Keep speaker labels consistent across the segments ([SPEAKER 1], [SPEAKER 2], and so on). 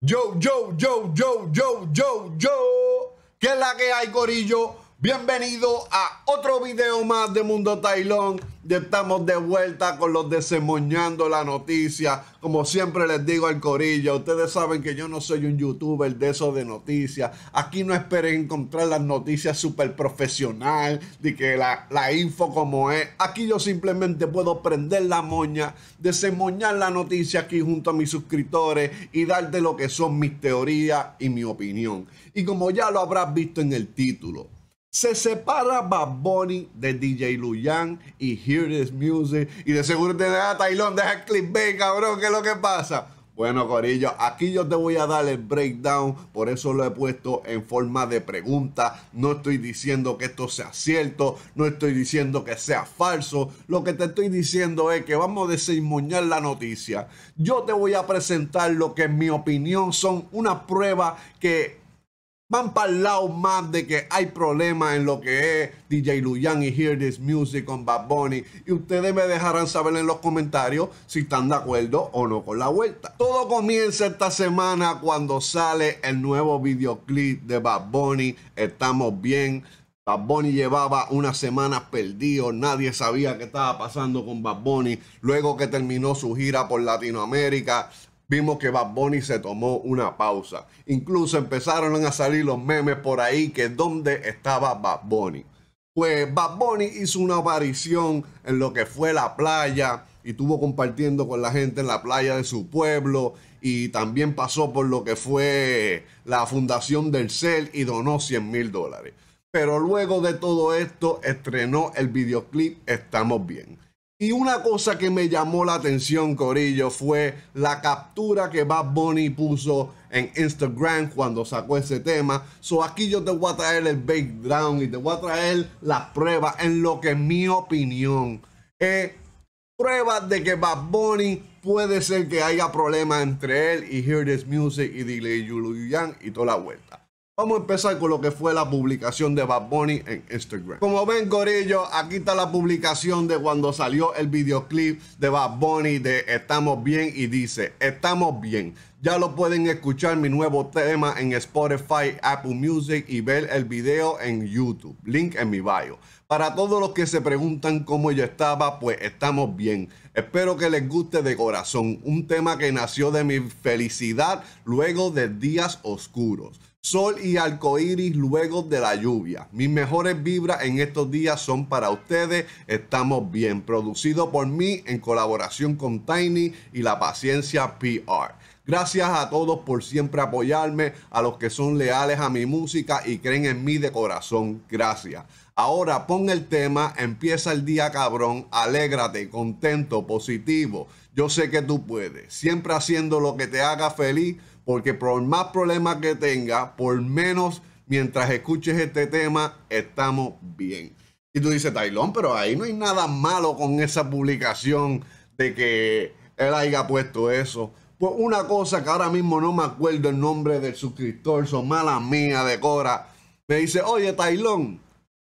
[SPEAKER 1] Yo, yo, yo, yo, yo, yo, yo. ¿Qué es la que hay, Corillo? Bienvenido a otro video más de Mundo Tailón. Ya estamos de vuelta con los desemoñando la noticia. Como siempre les digo al corillo, ustedes saben que yo no soy un youtuber de eso de noticias. Aquí no esperé encontrar las noticias súper profesional, de que la, la, info como es. Aquí yo simplemente puedo prender la moña, desemoñar la noticia aquí junto a mis suscriptores y darte lo que son mis teorías y mi opinión. Y como ya lo habrás visto en el título se separa Bad Bunny de DJ Yang y Hear This Music. Y de seguro te da Taylon Tailón, deja clip, cabrón, ¿qué es lo que pasa? Bueno, Corillo, aquí yo te voy a dar el breakdown, por eso lo he puesto en forma de pregunta. No estoy diciendo que esto sea cierto, no estoy diciendo que sea falso. Lo que te estoy diciendo es que vamos a desemboñar la noticia. Yo te voy a presentar lo que en mi opinión son una prueba que van para el lado más de que hay problemas en lo que es DJ Luyan y Hear This Music con Bad Bunny. Y ustedes me dejarán saber en los comentarios si están de acuerdo o no con la vuelta. Todo comienza esta semana cuando sale el nuevo videoclip de Bad Bunny. Estamos bien. Bad Bunny llevaba unas semanas perdido, nadie sabía qué estaba pasando con Bad Bunny. Luego que terminó su gira por Latinoamérica, vimos que Bad Bunny se tomó una pausa. Incluso empezaron a salir los memes por ahí que dónde estaba Bad Bunny. Pues Bad Bunny hizo una aparición en lo que fue la playa y estuvo compartiendo con la gente en la playa de su pueblo y también pasó por lo que fue la fundación del CEL y donó 100 mil dólares. Pero luego de todo esto estrenó el videoclip Estamos Bien. Y una cosa que me llamó la atención, Corillo, fue la captura que Bad Bunny puso en Instagram cuando sacó ese tema. So aquí yo te voy a traer el background y te voy a traer la prueba en lo que en mi opinión. es eh, pruebas de que Bad Bunny puede ser que haya problemas entre él y Hear This Music y Dile Yulu Yang y toda la vuelta. Vamos a empezar con lo que fue la publicación de Bad Bunny en Instagram. Como ven, Gorillo, aquí está la publicación de cuando salió el videoclip de Bad Bunny de Estamos Bien y dice, Estamos Bien. Ya lo pueden escuchar mi nuevo tema en Spotify, Apple Music y ver el video en YouTube. Link en mi bio. Para todos los que se preguntan cómo yo estaba, pues estamos bien. Espero que les guste de corazón. Un tema que nació de mi felicidad luego de días oscuros sol y arcoíris luego de la lluvia. Mis mejores vibras en estos días son para ustedes. Estamos bien. Producido por mí en colaboración con Tiny y la paciencia PR. Gracias a todos por siempre apoyarme, a los que son leales a mi música y creen en mí de corazón. Gracias. Ahora pon el tema, empieza el día cabrón, alégrate, contento, positivo. Yo sé que tú puedes, siempre haciendo lo que te haga feliz porque por más problemas que tenga, por menos mientras escuches este tema, estamos bien. Y tú dices, Tailón, pero ahí no hay nada malo con esa publicación de que él haya puesto eso. Pues una cosa que ahora mismo no me acuerdo el nombre del suscriptor, son mala mía de Cora. Me dice, oye, Tailón,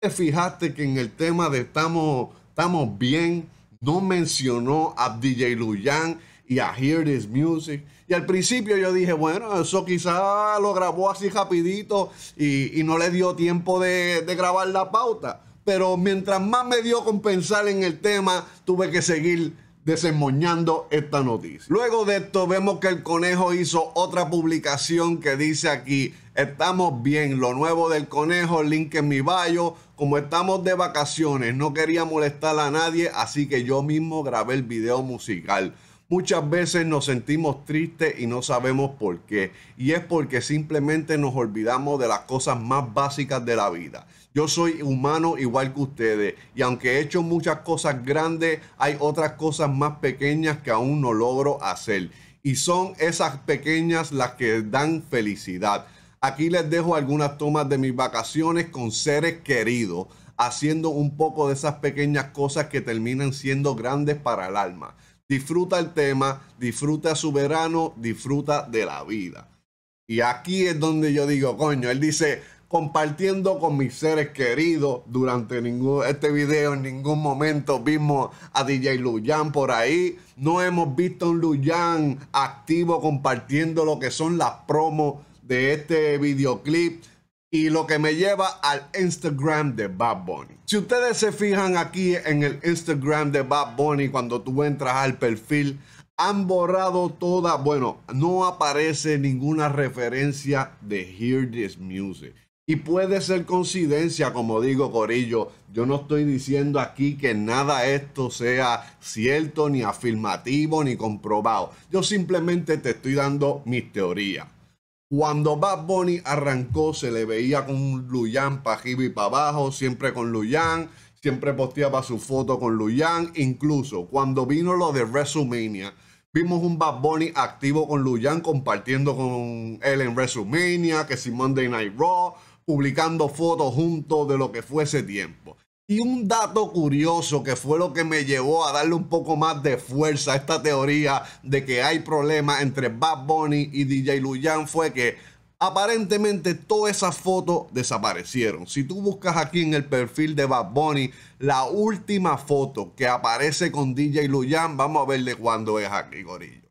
[SPEAKER 1] ¿te fijaste que en el tema de estamos, estamos bien? No mencionó a DJ Luyan y a Hear This Music. Y al principio yo dije, bueno, eso quizá lo grabó así rapidito y, no le dio tiempo de, de, grabar la pauta. Pero mientras más me dio con pensar en el tema, tuve que seguir desemboñando esta noticia. Luego de esto vemos que el conejo hizo otra publicación que dice aquí, estamos bien, lo nuevo del conejo, link en mi bio, como estamos de vacaciones, no quería molestar a nadie, así que yo mismo grabé el video musical. Muchas veces nos sentimos tristes y no sabemos por qué. Y es porque simplemente nos olvidamos de las cosas más básicas de la vida. Yo soy humano igual que ustedes. Y aunque he hecho muchas cosas grandes, hay otras cosas más pequeñas que aún no logro hacer. Y son esas pequeñas las que dan felicidad. Aquí les dejo algunas tomas de mis vacaciones con seres queridos, haciendo un poco de esas pequeñas cosas que terminan siendo grandes para el alma. Disfruta el tema, disfruta su verano, disfruta de la vida. Y aquí es donde yo digo, coño, él dice, compartiendo con mis seres queridos. Durante ningún, este video en ningún momento vimos a DJ Luyan por ahí. No hemos visto un Luyan activo compartiendo lo que son las promos de este videoclip. Y lo que me lleva al Instagram de Bad Bunny. Si ustedes se fijan aquí en el Instagram de Bad Bunny, cuando tú entras al perfil, han borrado toda, bueno, no aparece ninguna referencia de Hear This Music. Y puede ser coincidencia, como digo Corillo, yo no estoy diciendo aquí que nada de esto sea cierto, ni afirmativo, ni comprobado. Yo simplemente te estoy dando mis teorías. Cuando Bad Bunny arrancó, se le veía con Luyan para arriba y para abajo, siempre con Luyan, siempre posteaba su foto con Luyan. Incluso cuando vino lo de WrestleMania, vimos un Bad Bunny activo con Luyan, compartiendo con él en WrestleMania, que si Monday Night Raw, publicando fotos juntos de lo que fue ese tiempo. Y un dato curioso que fue lo que me llevó a darle un poco más de fuerza a esta teoría de que hay problemas entre Bad Bunny y DJ Luyan fue que aparentemente todas esas fotos desaparecieron. Si tú buscas aquí en el perfil de Bad Bunny, la última foto que aparece con DJ Luyan, vamos a ver de cuándo es aquí, Gorillo.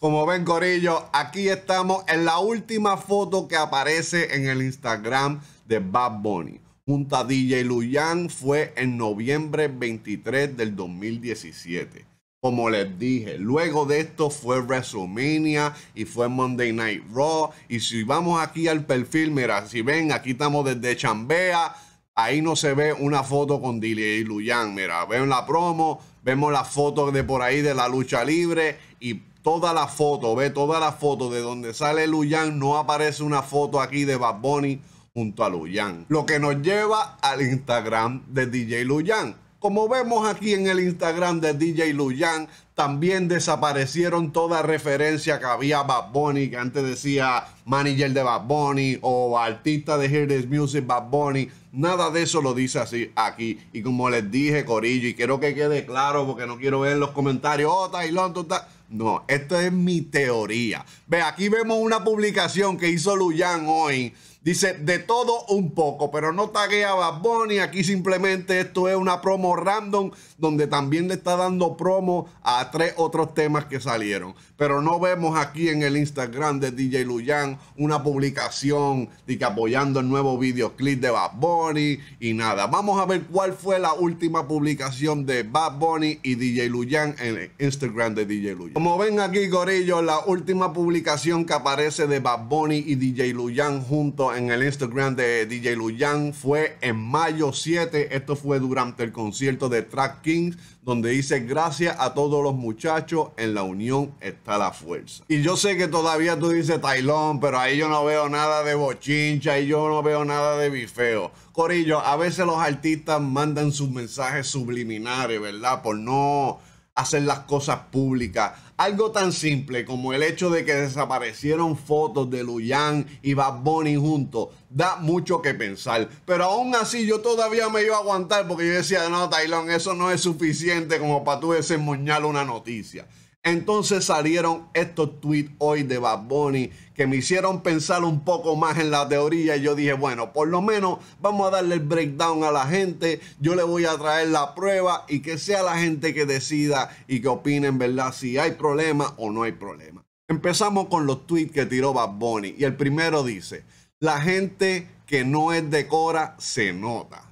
[SPEAKER 1] Como ven, Gorillo, aquí estamos en la última foto que aparece en el Instagram de Bad Bunny junto a DJ Luyan fue en noviembre 23 del 2017. Como les dije, luego de esto fue WrestleMania y fue Monday Night Raw. Y si vamos aquí al perfil, mira, si ven, aquí estamos desde Chambea. Ahí no se ve una foto con DJ Luyan. Mira, ven la promo, vemos la foto de por ahí de la lucha libre y toda la foto, ve toda la foto de donde sale Luyan. No aparece una foto aquí de Bad Bunny junto a Luyan. Lo que nos lleva al Instagram de DJ Luyan. Como vemos aquí en el Instagram de DJ Luyan, también desaparecieron toda referencia que había a Bad Bunny, que antes decía manager de Bad Bunny o artista de Hear Music Bad Bunny. Nada de eso lo dice así aquí. Y como les dije, Corillo, y quiero que quede claro porque no quiero ver en los comentarios, oh, Tailón, tú no, esto es mi teoría. Ve, aquí vemos una publicación que hizo Luyan hoy. Dice, de todo un poco, pero no tagueaba a Bonnie. Aquí simplemente esto es una promo random donde también le está dando promo a tres otros temas que salieron pero no vemos aquí en el Instagram de DJ Luyan una publicación de que apoyando el nuevo videoclip de Bad Bunny y nada. Vamos a ver cuál fue la última publicación de Bad Bunny y DJ Luyan en el Instagram de DJ Luyan. Como ven aquí, Gorillo, la última publicación que aparece de Bad Bunny y DJ Luyan juntos en el Instagram de DJ Luyan fue en mayo 7. Esto fue durante el concierto de Track Kings donde dice gracias a todos los muchachos, en la unión está la fuerza. Y yo sé que todavía tú dices Tailón, pero ahí yo no veo nada de bochincha, y yo no veo nada de bifeo. Corillo, a veces los artistas mandan sus mensajes subliminares, ¿verdad? Por no hacer las cosas públicas. Algo tan simple como el hecho de que desaparecieron fotos de Luyan y Bad Bunny juntos da mucho que pensar. Pero aún así yo todavía me iba a aguantar porque yo decía, no, Tailón, eso no es suficiente como para tú desemboñar una noticia. Entonces salieron estos tweets hoy de Bad Bunny que me hicieron pensar un poco más en la teoría. Y yo dije, bueno, por lo menos vamos a darle el breakdown a la gente. Yo le voy a traer la prueba y que sea la gente que decida y que opine en verdad si hay problema o no hay problema. Empezamos con los tweets que tiró Bad Bunny. Y el primero dice: La gente que no es de Cora se nota.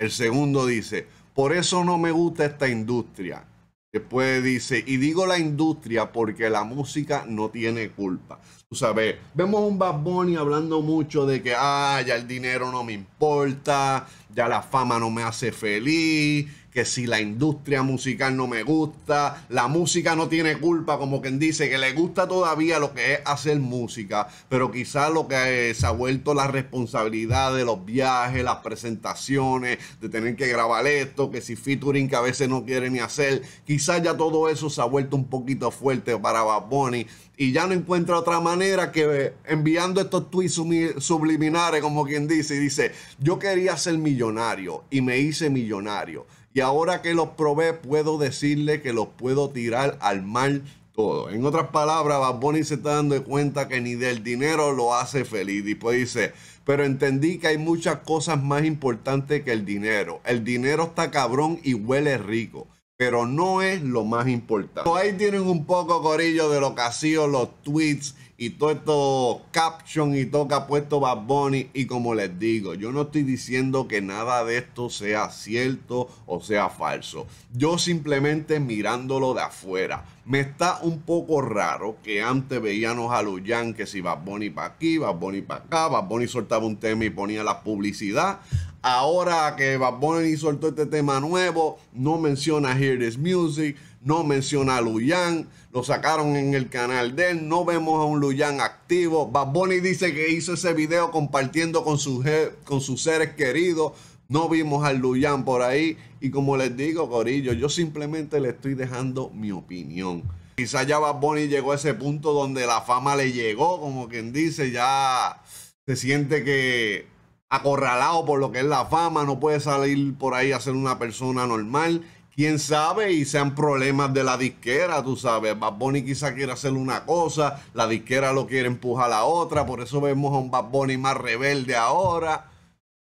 [SPEAKER 1] El segundo dice: Por eso no me gusta esta industria. Después dice, y digo la industria porque la música no tiene culpa. Tú sabes, vemos un Bad Bunny hablando mucho de que, ah, ya el dinero no me importa, ya la fama no me hace feliz, que si la industria musical no me gusta, la música no tiene culpa, como quien dice, que le gusta todavía lo que es hacer música, pero quizás lo que eh, se ha vuelto la responsabilidad de los viajes, las presentaciones, de tener que grabar esto, que si featuring que a veces no quiere ni hacer, quizás ya todo eso se ha vuelto un poquito fuerte para Bad Bunny y ya no encuentra otra manera que eh, enviando estos tweets subliminares, como quien dice, y dice, yo quería ser millonario y me hice millonario. Y ahora que los probé, puedo decirle que los puedo tirar al mar todo. En otras palabras, Bad se está dando cuenta que ni del dinero lo hace feliz. y pues dice, pero entendí que hay muchas cosas más importantes que el dinero. El dinero está cabrón y huele rico pero no es lo más importante. Ahí tienen un poco, Corillo, de lo que ha sido los tweets y todo esto caption y todo que ha puesto Bad Bunny. Y como les digo, yo no estoy diciendo que nada de esto sea cierto o sea falso. Yo simplemente mirándolo de afuera. Me está un poco raro que antes veíamos a Luyan que si Bad Bunny para aquí, Bad Bunny para acá, Bad Bunny soltaba un tema y ponía la publicidad. Ahora que Bad soltó este tema nuevo, no menciona Hear This Music, no menciona a Luyan, lo sacaron en el canal de él, no vemos a un Luyan activo. Bad dice que hizo ese video compartiendo con, sus, con sus seres queridos, no vimos al Luyan por ahí. Y como les digo, Corillo, yo simplemente le estoy dejando mi opinión. Quizá ya Bad llegó a ese punto donde la fama le llegó, como quien dice, ya se siente que acorralado por lo que es la fama, no puede salir por ahí a ser una persona normal. Quién sabe, y sean problemas de la disquera, tú sabes. Bad Bunny quizá quiere hacer una cosa, la disquera lo quiere empujar a la otra, por eso vemos a un Bad Bunny más rebelde ahora.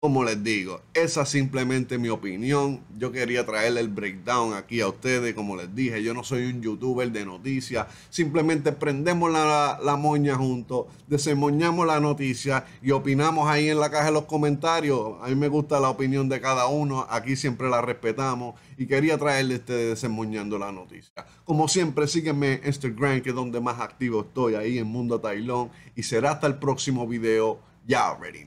[SPEAKER 1] Como les digo, esa es simplemente mi opinión. Yo quería traerle el breakdown aquí a ustedes. Como les dije, yo no soy un youtuber de noticias. Simplemente prendemos la, moña juntos, desemoñamos la noticia y opinamos ahí en la caja de los comentarios. A mí me gusta la opinión de cada uno. Aquí siempre la respetamos. Y quería traerle este desemoñando la noticia. Como siempre, sígueme en Instagram, que es donde más activo estoy, ahí en Mundo Tailón. Y será hasta el próximo video. Ya, already